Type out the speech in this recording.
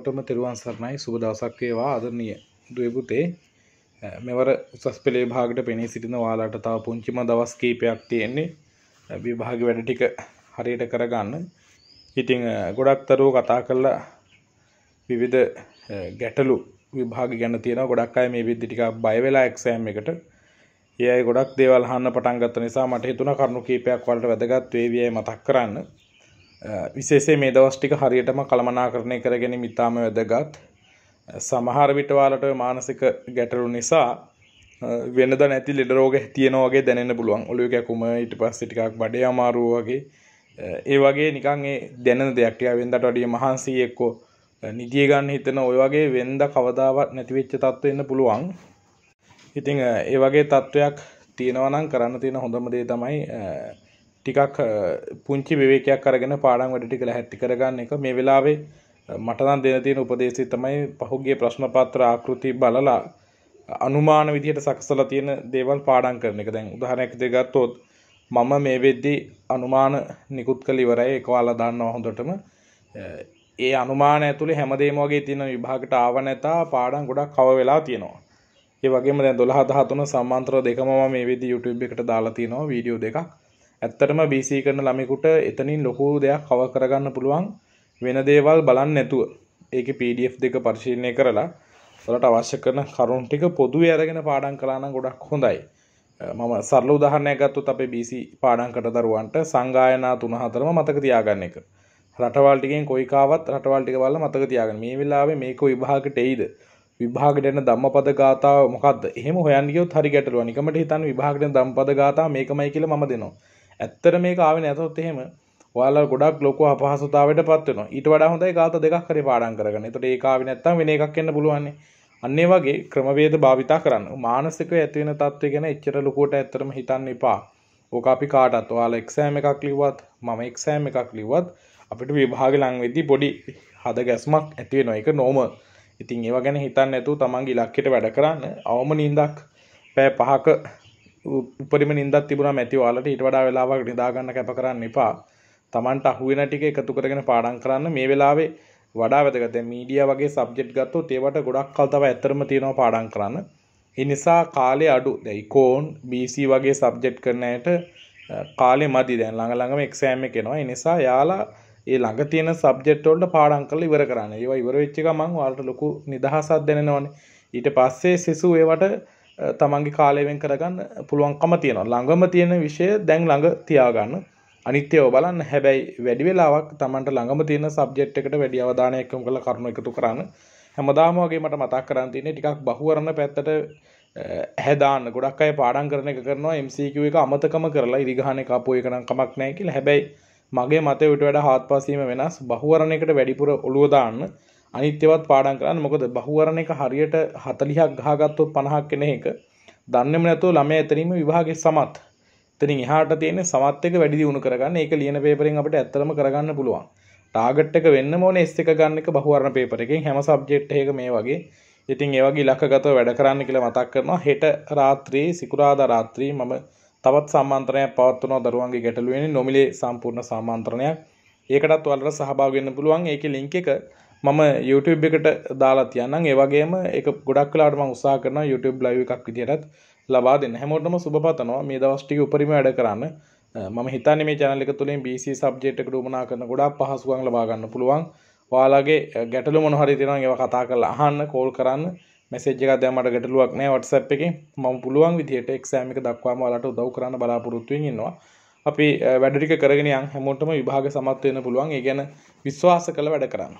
ඔටම තෙරුවන් සරණයි සුබ දවසක් වේවා ආදරණීය දුවේ පුතේ මෙවර උසස් පෙළේ භාගයට පෙනී සිටින ඔයාලට තව පුංචිම දවස් කීපයක් තියෙන්නේ විභාග වැඩ ටික හරියට කරගන්න. ඉතින් ගොඩක් දරුවෝ කතා කරලා විවිධ ගැටලු විභාග ගැන තියෙනවා. ගොඩක් අය මේ විදිහට ටිකක් බය වෙලා එක්සෑම් එකට. ඒ අය ගොඩක් දේවල් අහන්න පටන් ගත්ත නිසා මට හිතුණා කරුණු කීපයක් වලට වැදගත් වේවි මතක් කරන්න. විශේෂයෙන් මේ දවස් ටික හරියටම කළමනාකරණය කර ගැනීම ඉතාම වැදගත්. සමහර විට ඔයාලට මානසික ගැටලු නිසා වෙනද නැති ලෙඩ රෝග තියෙනවා වගේ දැනෙන්න පුළුවන්. ඔළුව කැකුම ඊට පස්සේ ටිකක් බඩේ අමාරුව වගේ. ඒ වගේ නිකන් ඒ දැනෙන දෙයක් ටික වෙනදට වැඩිය මහන්සි එක්කෝ නිදිය ගන්න හිතන ඔය වගේ වෙනද කවදාවත් නැති වෙච්ච තත්ත්වෙ ඉන්න පුළුවන්. ඉතින් ඒ වගේ තත්ත්වයක් තියෙනවා නම් කරන්න තියෙන හොඳම දේ තමයි ටිකක් පුංචි විවේකයක් අරගෙන පාඩම් වැඩ ටික ලැහැත්ති කරගන්න එක මේ වෙලාවේ මට නම් දෙන තියෙන උපදේශය තමයි පහුගිය ප්‍රශ්න පත්‍ර ආකෘති බලලා අනුමාන විදිහට සකසලා තියෙන දේවල් පාඩම් කරන එක. දැන් උදාහරණයක් දෙයක් ගත්තොත් මම මේ වෙද්දී අනුමාන නිකුත් කළ ඉවරයි ඒක ඔයාලා දන්නවා හොඳටම. ඒ අනුමාන ඇතුලේ හැමදේම වගේ තියෙන විභාගට ආව නැතා පාඩම් ගොඩක් කව වෙලා තියෙනවා. ඒ වගේම දැන් 12 13 සමාන්තර දෙකම මම මේ වෙද්දී YouTube එකට දාලා තියෙනවා වීඩියෝ දෙකක්. ඇත්තටම BC කරන ළමෙකුට එතනින් ලොකු දෙයක් කව කරගන්න පුළුවන් වෙන දේවල් බලන්න නැතුව ඒකේ PDF දෙක පරිශීලනය කරලා ඔයාලට අවශ්‍ය කරන කරුණු ටික පොදුවේ අරගෙන පාඩම් කළා නම් ගොඩක් හොඳයි. මම සරල උදාහරණයක් ගත්තොත් අපේ BC පාඩම්කට දරුවන්ට සංගායනා 3-4ම මතක තියාගන්න එක. රටවල් ටිකෙන් කොයි කාවත් රටවල් ටික බලලා මතක තියාගන්න. මේ වෙලාවේ මේක විභාගයට එයිද? විභාගයට එන ධම්මපද ගාථා මොකද්ද? එහෙම හොයන්න ගියොත් හරි ගැටලුවක්. නිකමට හිතන්න විභාගයට එන ධම්මපද ගාථා මේකමයි කියලා මම දෙනවා. ඇත්තට මේක ආවේ නැතොත් එහෙම ඔයාලා ගොඩක් ලොකු අපහසුතාවයට පත් වෙනවා. ඊට වඩා හොඳයි ගාත දෙකක් හරි පාඩම් කරගන්න. එතකොට ඒක ආවේ නැත්තම් වෙන එකක් එන්න පුළුවන්. අන්න ඒ වගේ ක්‍රමවේද භාවිතා කරන්න. මානසිකව ඇති වෙන තත්ත්වය ගැන එච්චර ලොකුවට ඇත්තටම හිතන්න එපා. ඕක අපි කාටත් ඔයාලා එක්සෑම් එකක් ලිව්වත් මම එක්සෑම් එකක් ලිව්වත් අපිට විභාග ලං වෙද්දී පොඩි හද ගැස්මක් ඇති වෙනවා. ඒක normal. ඉතින් ඒව ගැන හිතන්න නැතුව තමන්ගේ ඉලක්කයට වැඩ කරන්න. අවම නිින්දක් පැය 5ක උපරිම නිින්දක් තිබුණා මැති ඔයාලට ඊට වඩා වෙලාවක් නිදා ගන්න කැප කරන්න එපා. Tamanට අහු වෙන ටික එකතු කරගෙන පාඩම් කරන්න මේ වෙලාවේ වඩා වැදගත්. දැන් මීඩියා වගේ සබ්ජෙක්ට් ගත්තොත් ඒවට ගොඩක් කල් තව ඇත්තරම තියෙනවා පාඩම් කරන්න. ඒ නිසා කාලේ අඩු. දැන් ඉකෝන්, BC වගේ සබ්ජෙක්ට් කරන අයට කාලේ මදි. දැන් ළඟ ළඟම එක්සෑම් එක එනවා. ඒ නිසා යාලා ඒ ළඟ තියෙන සබ්ජෙක්ට් වලට පාඩම් කරලා ඉවර කරන්න. ඒවා ඉවර වෙච්ච ගමන් ඔයාලට ලොකු නිදහසක් දැනෙනවනේ. ඊට පස්සේ සිසු ඒවට තමන්ගේ කාලයවෙන් කරගන්න පුළුවන්කම තියෙනවා ළඟම තියෙන විෂය දැන් ළඟ තියාගන්න අනිත්‍යව බලන්න හැබැයි වැඩි වෙලාවක් තමන්ට ළඟම තියෙන සබ්ජෙට් එකට වැඩි අවධානය යොමු කරලා කරුණු එකතු කරන්න හැමදාම වගේ මට මතක් කරන් තියන්නේ ටිකක් බහුවරණ පැත්තට හැදාන්න ගොඩක් අය පාඩන් කරන එක කරනවා MCQ එක අමතකම කරලා ඉරිගහන කපු එකනම් කමක් නැහැ කියලා. හැබැයි මගේ මතයට වඩා හාත්පසින්ම වෙනස් බහුවරණයකට වැඩිපුර ඔළුව දාන්න. අනිත්‍යවත් පාඩම් කරන්න මොකද බහුවරණ එක හරියට 40ක් ගහගත්තොත් 50ක් කෙන එක දන්නේම නැතුව ළමයා එතනින්ම විභාගයේ සමත් එතනින් එහාට තියෙන සමත් එක වැඩි දියුණු කරගන්න ඒක ලියන පේපරෙන් අපිට ඇත්තටම කරගන්න පුළුවන් ටාගට් එක වෙන්න ඕනේ S1 ගන්න එක බහුවර්ණ පේපර් එකෙන් හැම සබ්ජෙක්ට් එකක මේ වගේ ඉතින් ඒ වගේ ඉලක්කගතව වැඩ කරන්න කියලා මතක් කරනවා හෙට රාත්‍රියේ සිකුරාදා රාත්‍රියේ මම තවත් සම්මන්ත්‍රණයක් පවත්වනවා දරුවන්ගේ ගැටළු වෙන්නේ නොමිලේ සම්පූර්ණ සම්මන්ත්‍රණයක් ඒකටත් ඔයාලට සහභාගී වෙන්න පුළුවන් ඒකේ ලින්ක් එක මම YouTube එකට දාලා තියන්නම් ඒ වගේම ඒක ගොඩක් වෙලාවට මම උත්සාහ කරනවා YouTube live එකක් විදියටත් ලබා දෙන්න. හැමෝටම සුබපතනවා මේ දවස් ටික උපරිම වැඩ කරන්න. මම හිතන්නේ මේ channel එක තුලින් BC subject එකට උමනා කරන ගොඩාක් පහසුකම් ලබා ගන්න පුළුවන්. ඔයාලගේ ගැටලු මොන හරි තියෙනවා ඒවා කතා කරලා අහන්න, කෝල් කරන්න, message එකක් දැම්මට ගැටලුවක් නැහැ WhatsApp එකේ. මම පුළුවන් විදියට exam එක දක්වාම ඔයාලට උදව් කරන්න බලාපොරොත්තු වෙමින් ඉන්නවා. අපි වැඩ ටික කරගෙන යන් හැමෝටම විභාග සමත් වෙන්න පුළුවන්. ඒ ගැන විශ්වාස කරලා වැඩ කරන්න.